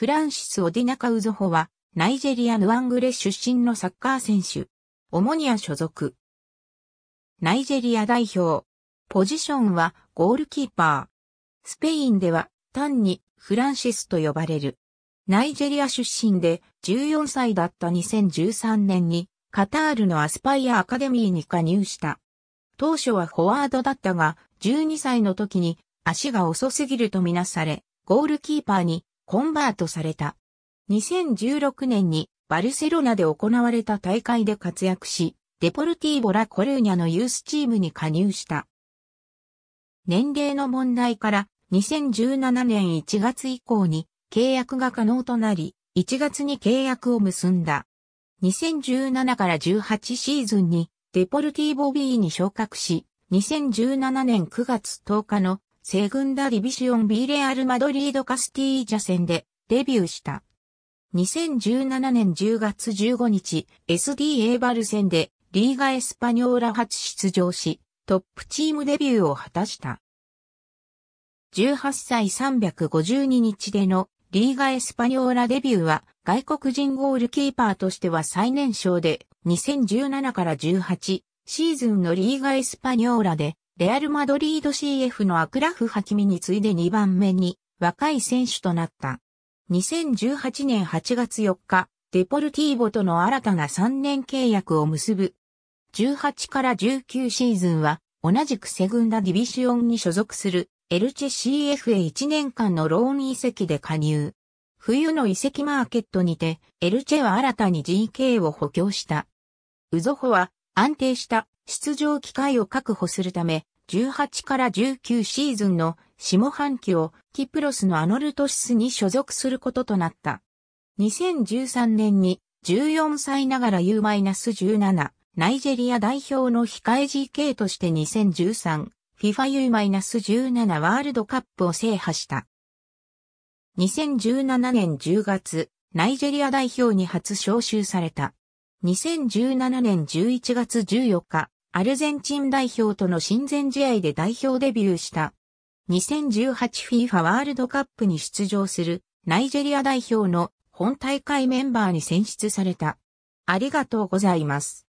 フランシス・オディナカ・ウゾホは、ナイジェリア・ヌアングレ出身のサッカー選手。オモニア所属。ナイジェリア代表。ポジションはゴールキーパー。スペインでは単にフランシスと呼ばれる。ナイジェリア出身で14歳だった2013年にカタールのアスパイアアカデミーに加入した。当初はフォワードだったが12歳の時に足が遅すぎるとみなされ、ゴールキーパーにコンバートされた。2016年にバルセロナで行われた大会で活躍し、デポルティーボラ・コルーニャのユースチームに加入した。年齢の問題から2017年1月以降に契約が可能となり、1月に契約を結んだ。2017から18シーズンにデポルティーボビーに昇格し、2017年9月10日のセグンダ・ディビシオン・ B レアル・マドリード・カスティージャ戦でデビューした。2017年10月15日、SD エバル戦でリーガ・エスパニョーラ初出場し、トップチームデビューを果たした。18歳352日でのリーガ・エスパニョーラデビューは外国人ゴールキーパーとしては最年少で2017から18シーズンのリーガ・エスパニョーラでレアル・マドリード CF のアクラフ・ハキミに次いで2番目に若い選手となった。2018年8月4日、デポルティーボとの新たな3年契約を結ぶ。18から19シーズンは、同じくセグンダディビシオンに所属する、エルチェ CF へ1年間のローン移籍で加入。冬の移籍マーケットにて、エルチェは新たに GK を補強した。ウゾホは安定した出場機会を確保するため、18から19シーズンの下半期をキプロスのアノルトシスに所属することとなった。2013年に14歳ながら U-17 ナイジェリア代表の控え GK として2013 FIFA U-17 ワールドカップを制覇した。2017年10月、ナイジェリア代表に初招集された。2017年11月14日、アルゼンチン代表との親善試合で代表デビューした。2018FIFA ワールドカップに出場するナイジェリア代表の本大会メンバーに選出された。ありがとうございます。